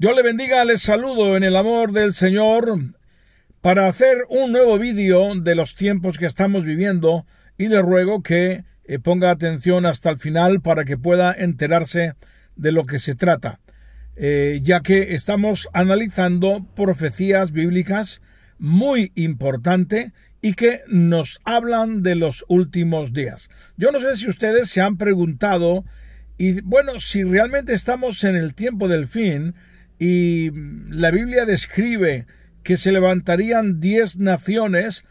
Dios le bendiga, les saludo en el amor del Señor para hacer un nuevo vídeo de los tiempos que estamos viviendo y le ruego que eh, ponga atención hasta el final para que pueda enterarse de lo que se trata, eh, ya que estamos analizando profecías bíblicas muy importante y que nos hablan de los últimos días. Yo no sé si ustedes se han preguntado y bueno, si realmente estamos en el tiempo del fin, y la Biblia describe que se levantarían diez naciones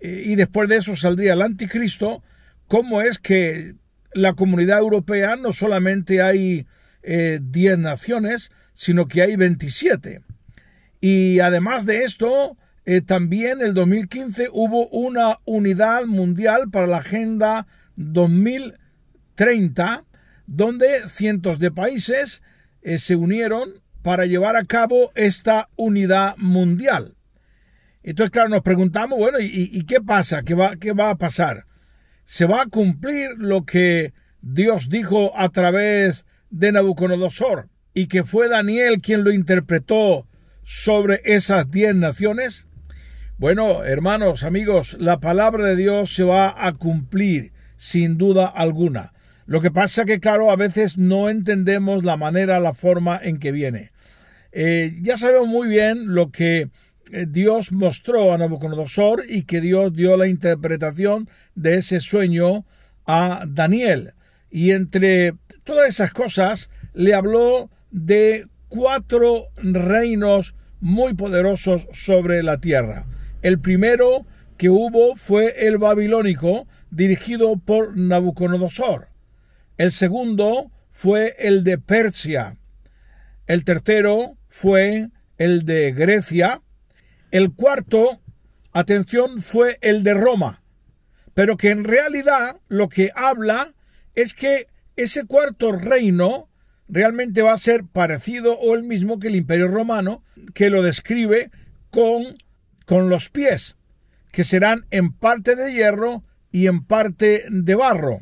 eh, y después de eso saldría el anticristo, ¿cómo es que la comunidad europea no solamente hay 10 eh, diez naciones, sino que hay 27? Y además de esto, también eh, también el 2015 hubo una unidad mundial para la Agenda 2030, donde cientos de países se unieron para llevar a cabo esta unidad mundial. Entonces, claro, nos preguntamos, bueno, ¿y, qué pasa? ¿Qué va, va a pasar? ¿Se va a cumplir lo que Dios dijo a través de Nabucodonosor y que fue Daniel quien lo interpretó sobre esas diez naciones? Bueno, hermanos, amigos, la palabra de Dios se va a cumplir sin duda alguna. Lo que pasa que, claro, a veces no entendemos la manera, la forma en que viene. Eh, ya sabemos muy bien lo que eh, Dios mostró a Nabucodonosor y que Dios dio la interpretación de ese sueño a Daniel. Y entre todas esas cosas le habló de cuatro reinos muy poderosos sobre la tierra. El primero que hubo fue el babilónico, dirigido por Nabucodonosor. El segundo fue el de Persia, el tercero fue el de Grecia. El cuarto, atención, fue el de Roma. Pero que en realidad lo que habla es que ese cuarto reino realmente va a ser parecido o el mismo que el imperio romano, que lo describe con, con los pies, que serán en parte de hierro y en parte de barro.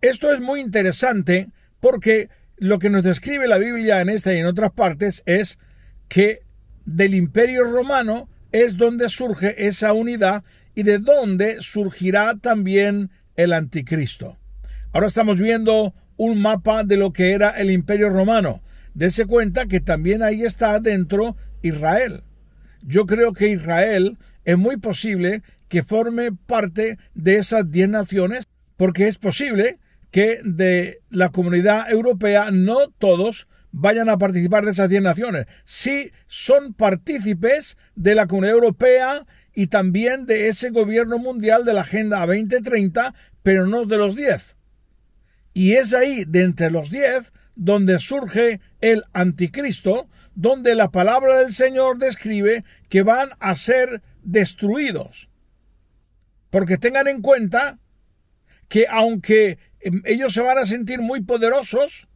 Esto es muy interesante porque lo que nos describe la Biblia en esta y en otras partes es que del imperio romano es donde surge esa unidad y de donde surgirá también el anticristo. Ahora estamos viendo un mapa de lo que era el imperio romano. Dese cuenta que también ahí está dentro Israel. Yo creo que Israel es muy posible que forme parte de esas 10 naciones porque es posible que de la comunidad europea no todos vayan a participar de esas 10 naciones. Sí son partícipes de la comunidad europea y también de ese gobierno mundial de la Agenda 2030, pero no de los 10. Y es ahí, de entre los 10, donde surge el anticristo, donde la palabra del Señor describe que van a ser destruidos. Porque tengan en cuenta que aunque Em, ellos se van a sentir muy poderosos,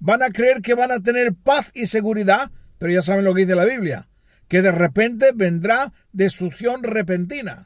van a creer que van a tener paz y seguridad, pero ya saben lo que dice la Biblia, que de repente vendrá destrucción repentina.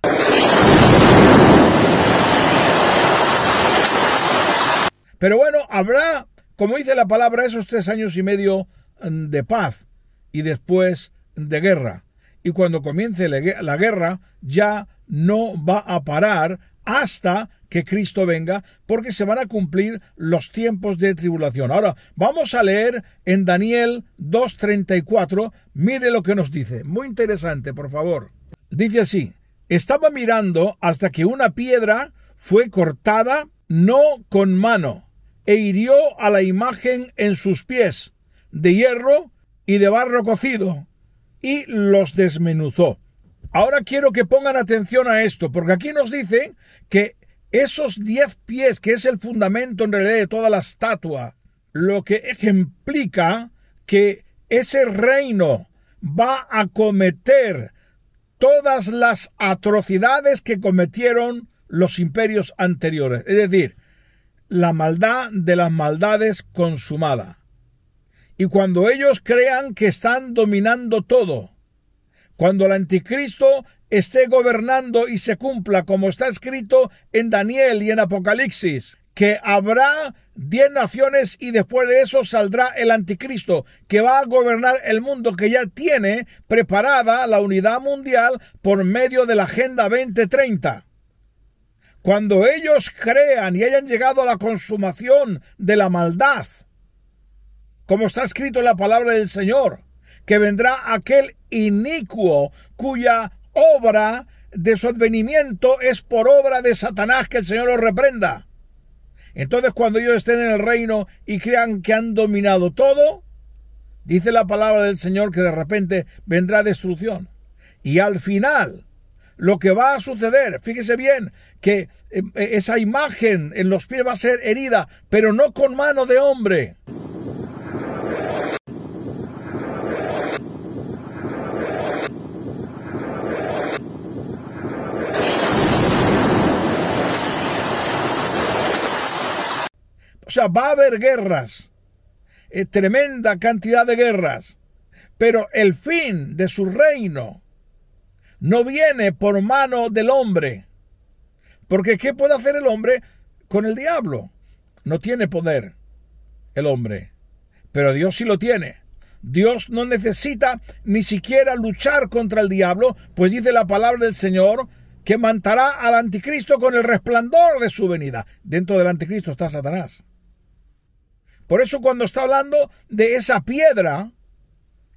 Pero bueno, habrá, como dice la palabra, esos tres años y medio em, de paz y después de guerra. Y cuando comience la guerra ya no va a parar hasta que Cristo venga, porque se van a cumplir los tiempos de tribulación. Ahora, vamos a leer en Daniel 2.34, mire lo que nos dice, muy interesante, por favor. Dice así, estaba mirando hasta que una piedra fue cortada, no con mano, e hirió a la imagen en sus pies, de hierro y de barro cocido, y los desmenuzó. Ahora quiero que pongan atención a esto, porque aquí nos dice que esos diez pies, que es el fundamento en realidad de toda la estatua, lo que ejemplica que ese reino va a cometer todas las atrocidades que cometieron los imperios anteriores. Es decir, la maldad de las maldades consumada. Y cuando ellos crean que están dominando todo, cuando el anticristo esté gobernando y se cumpla como está escrito en Daniel y en Apocalipsis, que habrá diez naciones y después de eso saldrá el anticristo, que va a gobernar el mundo, que ya tiene preparada la unidad mundial por medio de la Agenda 2030. Cuando ellos crean y hayan llegado a la consumación de la maldad, como está escrito en la palabra del Señor, que vendrá aquel inicuo cuya obra de su advenimiento es por obra de Satanás, que el Señor lo reprenda. Entonces cuando ellos estén en el reino y crean que han dominado todo, dice la palabra del Señor que de repente vendrá destrucción. Y al final, lo que va a suceder, fíjese bien, que eh, esa imagen en los pies va a ser herida, pero no con mano de hombre. O sea, va a haber guerras, eh, tremenda cantidad de guerras, pero el fin de su reino no viene por mano del hombre. Porque ¿qué puede hacer el hombre con el diablo? No tiene poder el hombre, pero Dios sí lo tiene. Dios no necesita ni siquiera luchar contra el diablo, pues dice la palabra del Señor que mantará al anticristo con el resplandor de su venida. Dentro del anticristo está Satanás. Por eso cuando está hablando de esa piedra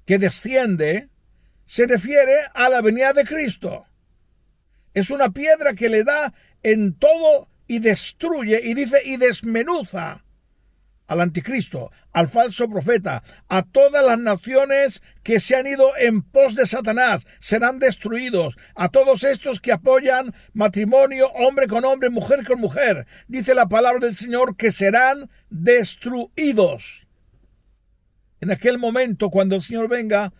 que desciende, se refiere a la venida de Cristo. Es una piedra que le da en todo y destruye y dice y desmenuza al anticristo, al falso profeta, a todas las naciones que se han ido en pos de Satanás, serán destruidos, a todos estos que apoyan matrimonio hombre con hombre, mujer con mujer, dice la palabra del Señor, que serán destruidos. En aquel momento, cuando el Señor venga,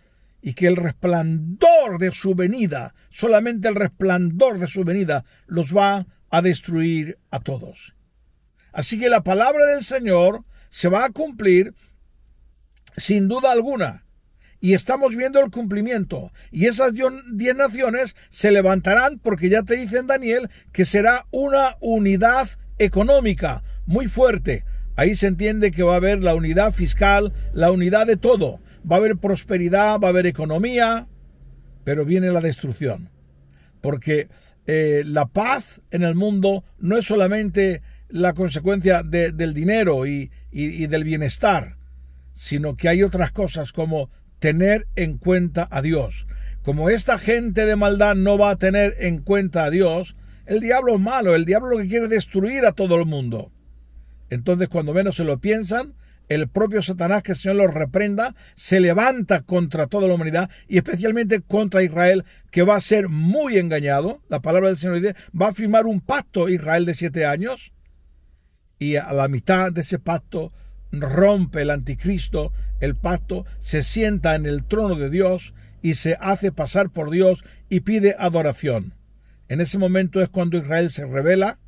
y que el resplandor de su venida, solamente el resplandor de su venida, los va a destruir a todos. Así que la palabra del Señor se va a cumplir sin duda alguna. Y estamos viendo el cumplimiento. Y esas diez naciones se levantarán porque ya te dicen Daniel que será una unidad económica muy fuerte. Ahí se entiende que va a haber la unidad fiscal, la unidad de todo. Va a haber prosperidad, va a haber economía, pero viene la destrucción. Porque eh, la paz en el mundo no es solamente la consecuencia del dinero y, del bienestar, sino que hay otras cosas como tener en cuenta a Dios. Como esta gente de maldad no va a tener en cuenta a Dios, el diablo es malo, el diablo lo que quiere destruir a todo el mundo. Entonces, cuando menos se lo piensan, el propio Satanás, que el Señor los reprenda, se levanta contra toda la humanidad y especialmente contra Israel, que va a ser muy engañado. La palabra del Señor dice, va a firmar un pacto Israel de siete años y a la mitad de ese pacto rompe el anticristo el pacto, se sienta en el trono de Dios y se hace pasar por Dios y pide adoración. En ese momento es cuando Israel se revela